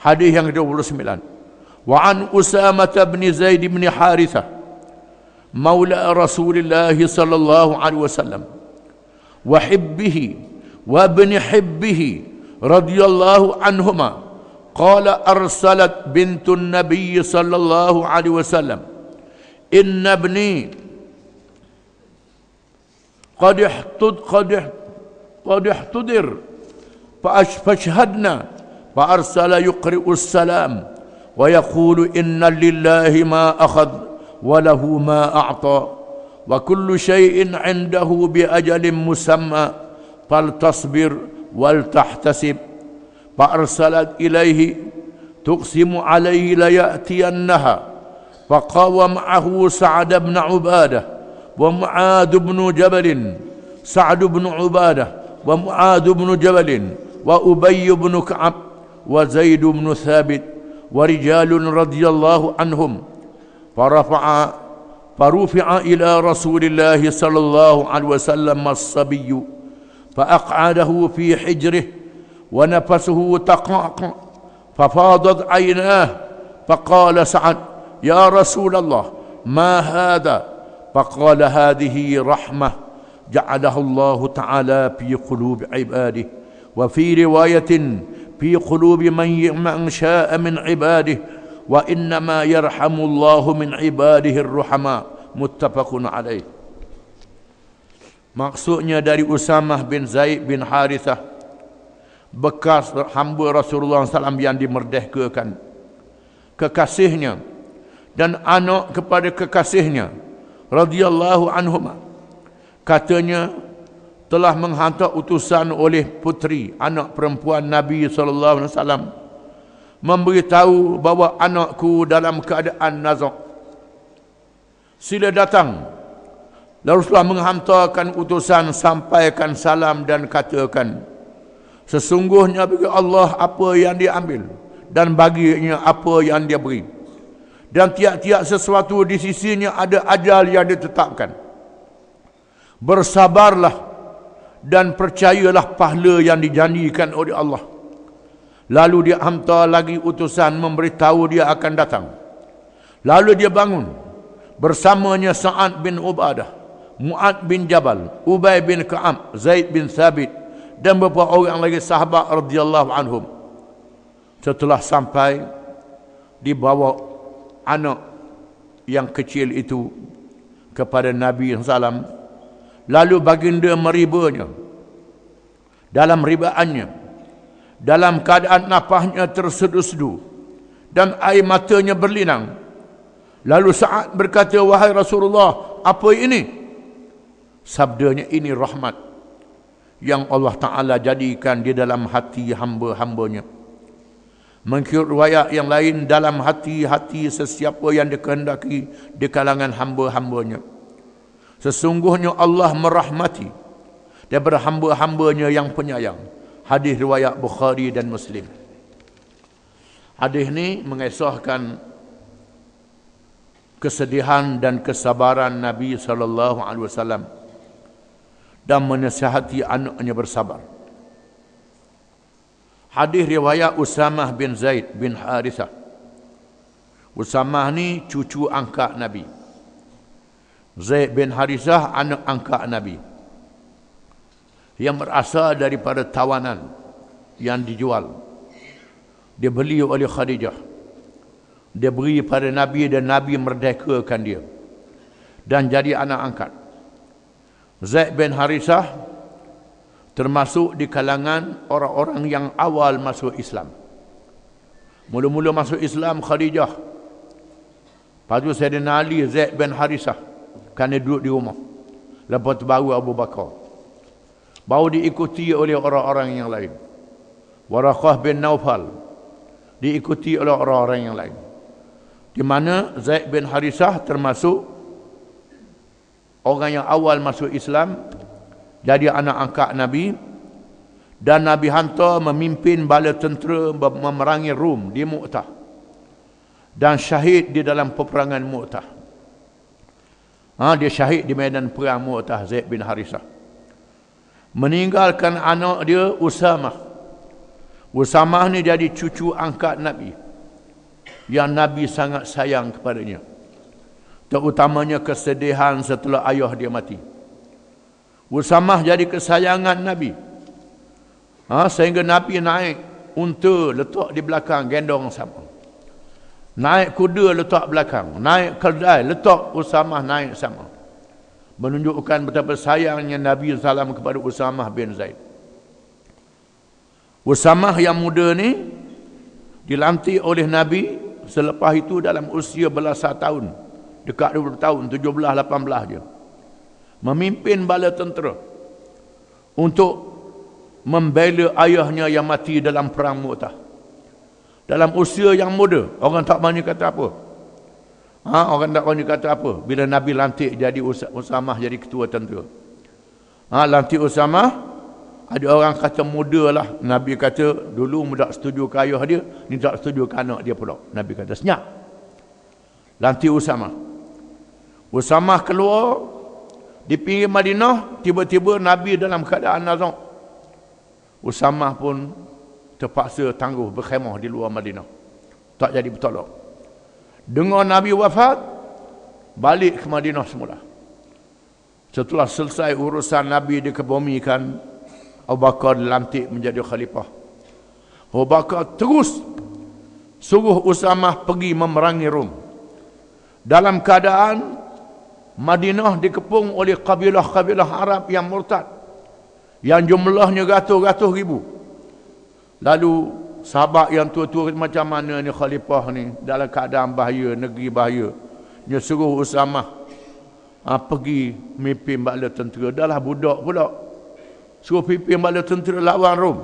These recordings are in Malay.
Hadis yang ke-29. Wa an Usamah bin Zaid bin Harithah مولى رسول الله صلى الله عليه وسلم وحبه وابن حبه رضي الله عنهما قال ارسلت بنت النبي صلى الله عليه وسلم ان ابني قد احتضر قد احتضر فاشهدنا فأرسل يقرئ السلام ويقول إن لله ما أخذ وله ما أعطى وكل شيء عنده بأجل مسمى فلتصبر ولتحتسب فأرسلت إليه تقسم عليه ليأتينها فقوى معه سعد بن عبادة ومعاذ بن جبل سعد بن عبادة ومعاذ بن جبل وأبي بن كعب وزيد بن ثابت ورجال رضي الله عنهم فرفع فرفع إلى رسول الله صلى الله عليه وسلم الصبي فأقعده في حجره ونفسه تقعقع ففاضت عيناه فقال سعد يا رسول الله ما هذا فقال هذه رحمة جعلها الله تعالى في قلوب عباده وفي رواية في قلوب من من شاء من عباده وإنما يرحم الله من عباده الرحماء متفق عليه maksudnya dari Usamah bin Zaid bin Harithah bekas hamba Rasulullah SAW yang dimerdekakan kekasihnya dan anak kepada kekasihnya radhiyallahu anhuma katanya telah menghantar utusan oleh putri anak perempuan Nabi sallallahu alaihi wasallam memberitahu bahawa anakku dalam keadaan nazak sila datang lalu telah menghantarkan utusan sampaikan salam dan katakan sesungguhnya bagi Allah apa yang dia ambil dan baginya apa yang dia beri dan tiap-tiap sesuatu di sisinya ada ajal yang ditetapkan bersabarlah dan percayalah pahala yang dijanjikan oleh Allah. Lalu dia hantar lagi utusan memberitahu dia akan datang. Lalu dia bangun bersamanya Sa'ad bin Ubadah, Mu'ad bin Jabal, Ubay bin Kaam, Zaid bin Thabit dan beberapa orang lagi sahabat radhiyallahu anhum. Setelah sampai dibawa anak yang kecil itu kepada Nabi sallallahu alaihi wasallam lalu baginda meribanya dalam ribaannya dalam keadaan nafahnya tersedu-sedu dan air matanya berlinang lalu saat berkata wahai Rasulullah apa ini sabdanya ini rahmat yang Allah Ta'ala jadikan di dalam hati hamba-hambanya mengikut riwayat yang lain dalam hati-hati sesiapa yang dikehendaki di kalangan hamba-hambanya. Sesungguhnya Allah merahmati daripada hamba-hambanya yang penyayang. Hadis riwayat Bukhari dan Muslim. Hadis ini mengesahkan kesedihan dan kesabaran Nabi sallallahu alaihi wasallam dan menasihati anaknya bersabar. Hadis riwayat Usamah bin Zaid bin Harithah. Usamah ni cucu angkat Nabi. Zaid bin Harisah anak angkat Nabi yang merasa daripada tawanan yang dijual dia beli oleh Khadijah dia beri pada Nabi dan Nabi merdekakan dia dan jadi anak angkat Zaid bin Harisah termasuk di kalangan orang-orang yang awal masuk Islam mula-mula masuk Islam Khadijah lepas tu Sayyidina Ali Zaid bin Harisah kerana duduk di rumah lepas tu baru Abu Bakar baru diikuti oleh orang-orang yang lain Warakah bin Naufal diikuti oleh orang-orang yang lain di mana Zaid bin Harisah termasuk orang yang awal masuk Islam jadi anak angkat Nabi dan Nabi Hanta memimpin bala tentera memerangi Rom di Mu'tah dan syahid di dalam peperangan Mu'tah Ha, dia syahid di medan perang Mu'tah Zaid bin Harisah. Meninggalkan anak dia Usama. Usama ni jadi cucu angkat Nabi. Yang Nabi sangat sayang kepadanya. Terutamanya kesedihan setelah ayah dia mati. Usama jadi kesayangan Nabi. Ha, sehingga Nabi naik unta letak di belakang gendong sama. Naik kuda letak belakang. Naik keldai letak Usamah naik sama. Menunjukkan betapa sayangnya Nabi SAW kepada Usamah bin Zaid. Usamah yang muda ni dilantik oleh Nabi selepas itu dalam usia belasah tahun. Dekat 20 tahun, 17-18 je. Memimpin bala tentera untuk membela ayahnya yang mati dalam perang mutah dalam usia yang muda orang tak banyak kata apa ha, orang tak banyak kata apa bila Nabi lantik jadi Us Usamah jadi ketua tentera ha, lantik Usamah ada orang kata muda lah Nabi kata dulu muda setuju ke ayah dia ni tak setuju ke anak dia pula Nabi kata senyap lantik Usamah Usamah keluar di pinggir Madinah tiba-tiba Nabi dalam keadaan nazak Usamah pun terpaksa tangguh berkhemah di luar Madinah. Tak jadi bertolak. Dengar Nabi wafat, balik ke Madinah semula. Setelah selesai urusan Nabi dikebumikan, Abu Bakar dilantik menjadi khalifah. Abu Bakar terus suruh Usama pergi memerangi Rom. Dalam keadaan Madinah dikepung oleh kabilah-kabilah Arab yang murtad yang jumlahnya ratus-ratus ribu. Lalu sahabat yang tua-tua macam mana ni khalifah ni dalam keadaan bahaya, negeri bahaya. Dia suruh Usamah ah, ha, pergi mimpin bala tentera. Dahlah budak pula. Suruh pimpin bala tentera lawan Rom.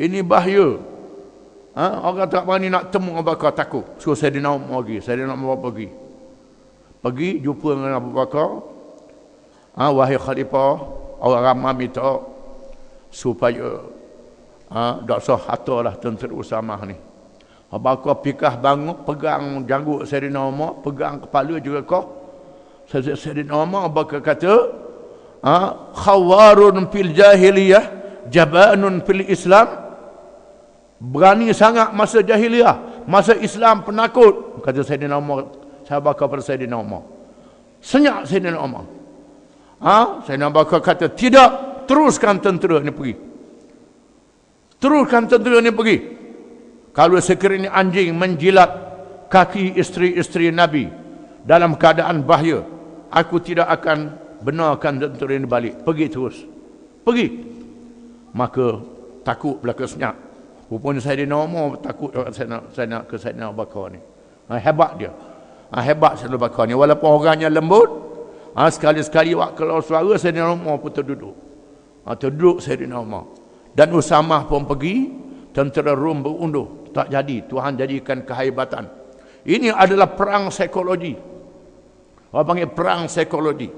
Ini bahaya. Ha, orang tak berani nak temu Abu Bakar takut. Suruh saya dinau pergi, saya nak mau pergi. Pergi jumpa dengan Abu Bakar. Ha, wahai khalifah, orang ramai minta supaya Ha, dak sah harta lah Tun Sri Usamah ni. Apa ha, aku pikah bangun pegang janggut Sayyidina Umar, pegang kepala juga kau. Sayyidina Umar bakal kata, ha, khawarun fil jahiliyah, jabanun fil Islam. Berani sangat masa jahiliyah, masa Islam penakut, kata Sayyidina Umar. Saya bakal pada Sayyidina Umar. Senyap Sayyidina Umar. Ha? Sayyidina Bakar kata, tidak teruskan tentera ini pergi. Teruskan tentera ini pergi. Kalau sekiranya anjing menjilat kaki isteri-isteri Nabi dalam keadaan bahaya, aku tidak akan benarkan tentera ini balik. Pergi terus. Pergi. Maka takut belaka senyap. Rupanya saya di nama takut saya nak, saya nak ke saya nak Bakar ni. Ha, hebat dia. Ha, hebat saya Abu Bakar ni. Walaupun orangnya lembut, ha, sekali-sekali waktu keluar suara di nama pun terduduk. Ha, terduduk di nama. Dan Usamah pun pergi, tentera Rom berunduh. Tak jadi, Tuhan jadikan kehebatan. Ini adalah perang psikologi. Orang panggil perang psikologi.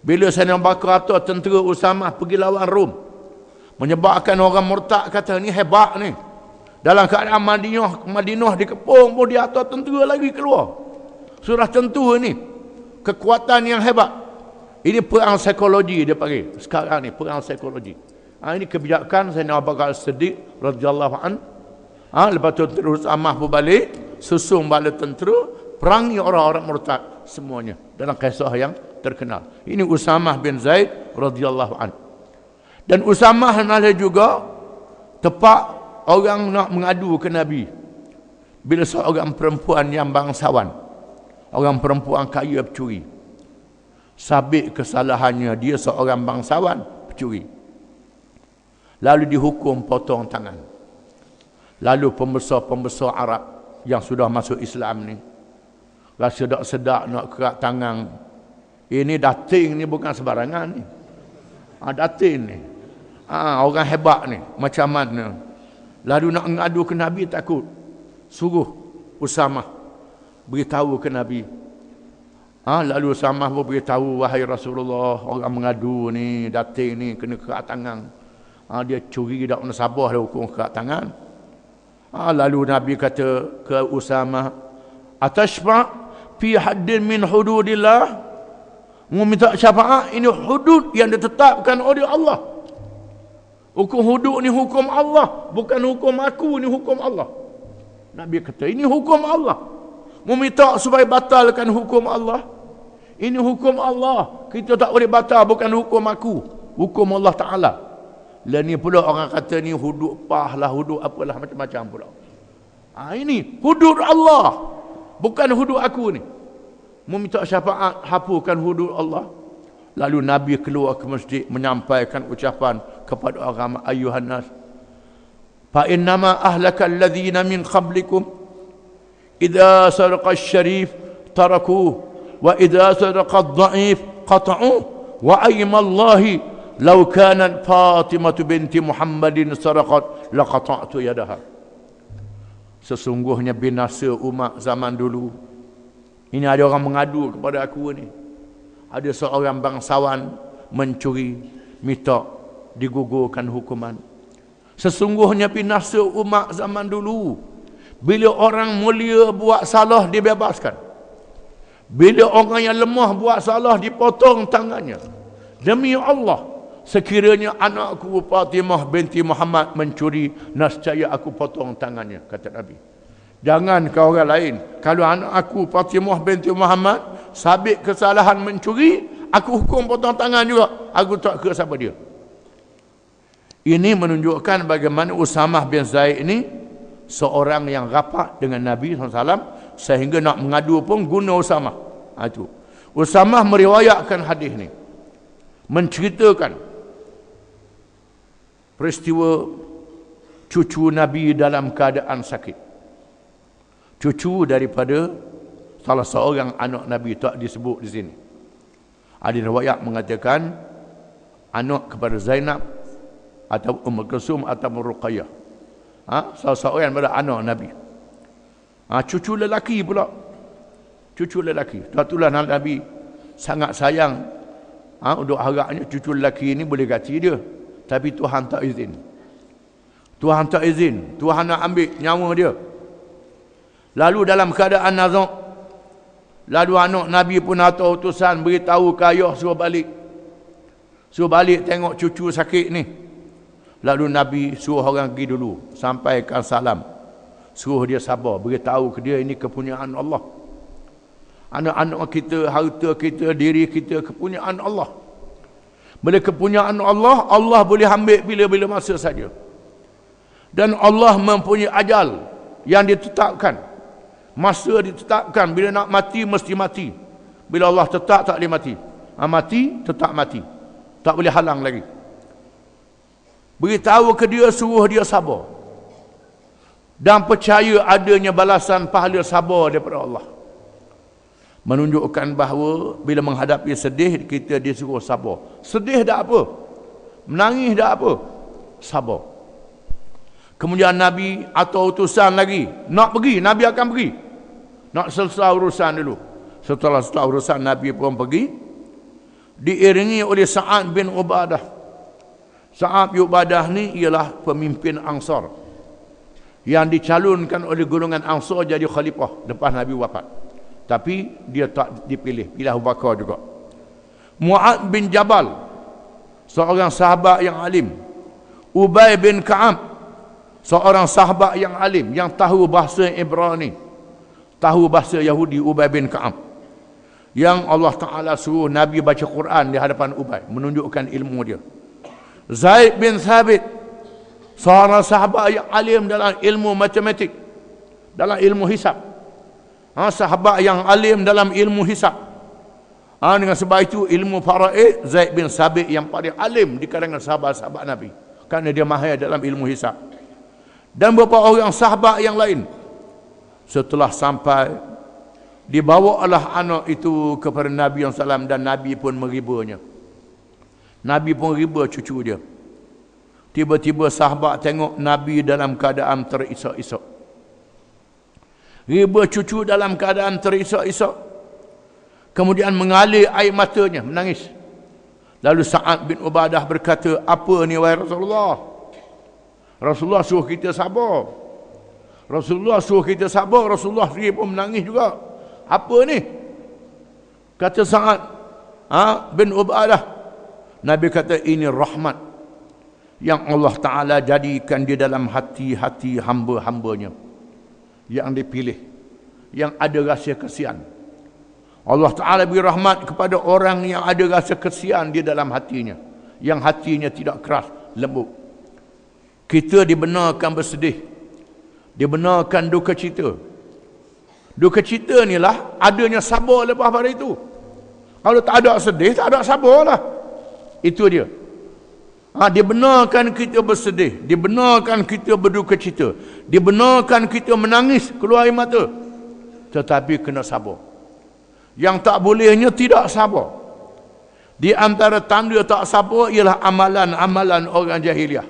Bila Sayyidina Bakar atau tentera Usamah pergi lawan Rom, menyebabkan orang murtad kata, ini hebat ni. Dalam keadaan Madinah, Madinah dikepung pun di atau tentera lagi keluar. Surah tentu ini, kekuatan yang hebat. Ini perang psikologi dia panggil. Sekarang ni perang psikologi ha, ini kebijakan Sayyidina Abu Bakar Siddiq radhiyallahu an. Ha, lepas tu terus amah berbalik susung bala tentera perangi orang-orang murtad semuanya dalam kisah yang terkenal. Ini Usamah bin Zaid radhiyallahu an. Dan Usamah nalah juga tepat orang nak mengadu ke Nabi. Bila seorang perempuan yang bangsawan Orang perempuan kaya pencuri Sabit kesalahannya Dia seorang bangsawan pencuri lalu dihukum potong tangan lalu pembesar-pembesar Arab yang sudah masuk Islam ni rasa sedak sedak nak kerak tangan ini dating ni bukan sebarangan ni ha, dating ni ha, orang hebat ni macam mana lalu nak mengadu ke Nabi takut suruh Usamah beritahu ke Nabi ha, lalu Usamah pun beritahu wahai Rasulullah orang mengadu ni dating ni kena kerak tangan Ha, dia curi tak nak sabar dia hukum kat tangan. Ha, lalu Nabi kata ke Usama, Atashfa' fi haddin min hududillah. Mau minta syafaat, ini hudud yang ditetapkan oleh Allah. Hukum hudud ni hukum Allah. Bukan hukum aku, ni hukum Allah. Nabi kata, ini hukum Allah. Mu minta supaya batalkan hukum Allah. Ini hukum Allah. Kita tak boleh batal, bukan hukum aku. Hukum Allah Ta'ala. Lain ni pula orang kata ni hudud pah lah, hudud apalah macam-macam pula. Ha, ini hudud Allah. Bukan hudud aku ni. Meminta syafaat hapuskan hudud Allah. Lalu Nabi keluar ke masjid menyampaikan ucapan kepada agama ayuhan nas. Fa innama ahlaka alladhina min qablikum idza sarqa asy-syarif tarakuhu wa idza sarqa adh-dha'if qata'uhu wa ayyama Allahi "Lau kanat Fatimah binti Muhammadin sarqat laqata'tu yadaha." Sesungguhnya binasa umat zaman dulu. Ini ada orang mengadu kepada aku ni. Ada seorang bangsawan mencuri minta digugurkan hukuman. Sesungguhnya binasa umat zaman dulu. Bila orang mulia buat salah dibebaskan. Bila orang yang lemah buat salah dipotong tangannya. Demi Allah, sekiranya anakku Fatimah binti Muhammad mencuri nescaya aku potong tangannya kata Nabi jangan kau orang lain kalau anak aku Fatimah binti Muhammad sabit kesalahan mencuri aku hukum potong tangan juga aku tak ke siapa dia ini menunjukkan bagaimana Usamah bin Zaid ini seorang yang rapat dengan Nabi SAW sehingga nak mengadu pun guna Usamah. Ha, itu. Usamah meriwayatkan hadis ini. Menceritakan peristiwa cucu Nabi dalam keadaan sakit. Cucu daripada salah seorang anak Nabi tak disebut di sini. Ada riwayat mengatakan anak kepada Zainab atau Umm Kulsum atau umm Ruqayyah. Ha? salah seorang pada anak Nabi. Ha? cucu lelaki pula. Cucu lelaki. Tuatulah Nabi sangat sayang ha? untuk harapnya cucu lelaki ini boleh gaji dia. Tapi Tuhan tak izin. Tuhan tak izin. Tuhan nak ambil nyawa dia. Lalu dalam keadaan nazak. Lalu anak Nabi pun atau utusan beritahu ke suruh balik. Suruh balik tengok cucu sakit ni. Lalu Nabi suruh orang pergi dulu. Sampaikan salam. Suruh dia sabar. Beritahu ke dia ini kepunyaan Allah. Anak-anak kita, harta kita, diri kita kepunyaan Allah. Bila kepunyaan Allah, Allah boleh ambil bila-bila masa saja. Dan Allah mempunyai ajal yang ditetapkan. Masa ditetapkan, bila nak mati, mesti mati. Bila Allah tetap, tak boleh mati. Ha, mati, tetap mati. Tak boleh halang lagi. Beritahu ke dia, suruh dia sabar. Dan percaya adanya balasan pahala sabar daripada Allah menunjukkan bahawa bila menghadapi sedih kita disuruh sabar. Sedih dah apa? Menangis dah apa? Sabar. Kemudian Nabi atau utusan lagi nak pergi, Nabi akan pergi. Nak selesai urusan dulu. Setelah selesai urusan Nabi pun pergi diiringi oleh Sa'ad bin Ubadah. Sa'ad bin Ubadah ni ialah pemimpin Ansar yang dicalonkan oleh golongan Ansar jadi khalifah lepas Nabi wafat tapi dia tak dipilih pilih Abu Bakar juga Mu'ad bin Jabal seorang sahabat yang alim Ubay bin Ka'ab seorang sahabat yang alim yang tahu bahasa Ibrani tahu bahasa Yahudi Ubay bin Ka'ab yang Allah Ta'ala suruh Nabi baca Quran di hadapan Ubay menunjukkan ilmu dia Zaid bin Thabit seorang sahabat yang alim dalam ilmu matematik dalam ilmu hisab ha, sahabat yang alim dalam ilmu hisab ha, dengan sebab itu ilmu faraid Zaid bin Sabit yang paling alim di kalangan sahabat-sahabat Nabi kerana dia mahir dalam ilmu hisab dan beberapa orang sahabat yang lain setelah sampai dibawa oleh anak itu kepada Nabi yang salam dan Nabi pun meribanya Nabi pun riba cucu dia tiba-tiba sahabat tengok Nabi dalam keadaan terisak-isak riba cucu dalam keadaan terisak-isak kemudian mengalir air matanya menangis lalu Sa'ad bin Ubadah berkata apa ni wahai Rasulullah Rasulullah suruh kita sabar Rasulullah suruh kita sabar Rasulullah sendiri pun menangis juga apa ni kata Sa'ad ha? bin Ubadah Nabi kata ini rahmat yang Allah Ta'ala jadikan di dalam hati-hati hamba-hambanya. hati hati hamba hambanya yang dipilih yang ada rasa kasihan, Allah Ta'ala beri rahmat kepada orang yang ada rasa kesian di dalam hatinya yang hatinya tidak keras lembut kita dibenarkan bersedih dibenarkan duka cita duka cita inilah adanya sabar lepas pada itu kalau tak ada sedih tak ada sabar lah itu dia Ha, dibenarkan kita bersedih. Dibenarkan kita berduka cita. Dibenarkan kita menangis keluar air mata. Tetapi kena sabar. Yang tak bolehnya tidak sabar. Di antara tanda tak sabar ialah amalan-amalan orang jahiliah.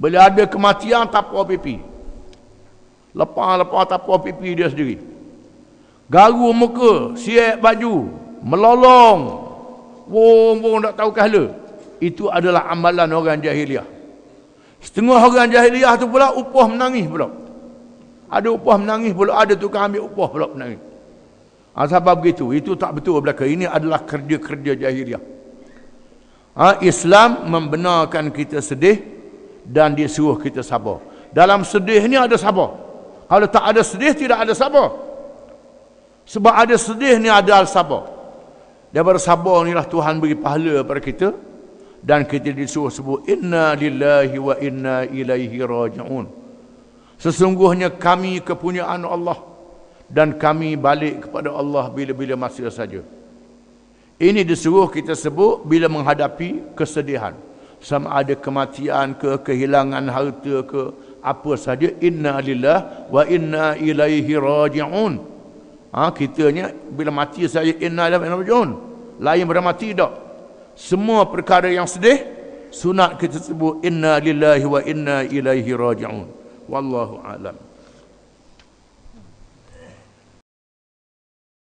Bila ada kematian tak puas pipi. Lepas-lepas tak puas pipi dia sendiri. Garu muka, siap baju, melolong. Wong-wong tak tahu kahlah itu adalah amalan orang jahiliah. Setengah orang jahiliah tu pula upah menangis pula. Ada upah menangis pula, ada tukang ambil upah pula menangis. Ha, sebab begitu, itu tak betul belaka. Ini adalah kerja-kerja jahiliah. Ha, Islam membenarkan kita sedih dan dia suruh kita sabar. Dalam sedih ni ada sabar. Kalau tak ada sedih, tidak ada sabar. Sebab ada sedih ni ada al-sabar. Daripada sabar ni lah Tuhan beri pahala kepada kita dan kita disuruh sebut inna lillahi wa inna ilaihi raji'un sesungguhnya kami kepunyaan Allah dan kami balik kepada Allah bila-bila masa saja ini disuruh kita sebut bila menghadapi kesedihan sama ada kematian ke kehilangan harta ke apa saja inna lillahi wa inna ilaihi raji'un ha, kitanya bila mati saja inna lillahi wa inna ilaihi raji'un lain pada mati tak semua perkara yang sedih sunat kita sebut inna lillahi wa inna ilaihi rajiun wallahu alam